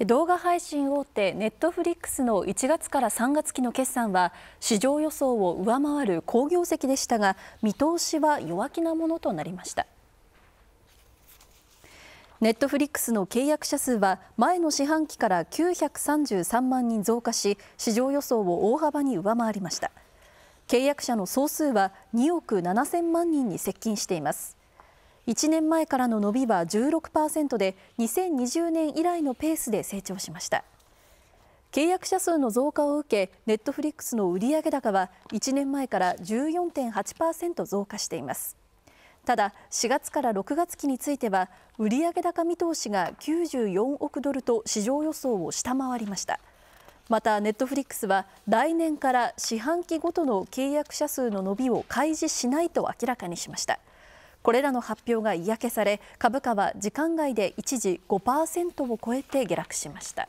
動画配信大手ネットフリックスの1月から3月期の決算は市場予想を上回る好業績でしたが見通しは弱気なものとなりましたネットフリックスの契約者数は前の四半期から933万人増加し市場予想を大幅に上回りました契約者の総数は2億7000万人に接近しています1年前からの伸びは16%で、2020年以来のペースで成長しました。契約者数の増加を受け、ネットフリックスの売上高は1年前から14.8%増加しています。ただ、4月から6月期については、売上高見通しが94億ドルと市場予想を下回りました。またネットフリックスは来年から四半期ごとの契約者数の伸びを開示しないと明らかにしましたこれらの発表が嫌気され株価は時間外で一時5%を超えて下落しました。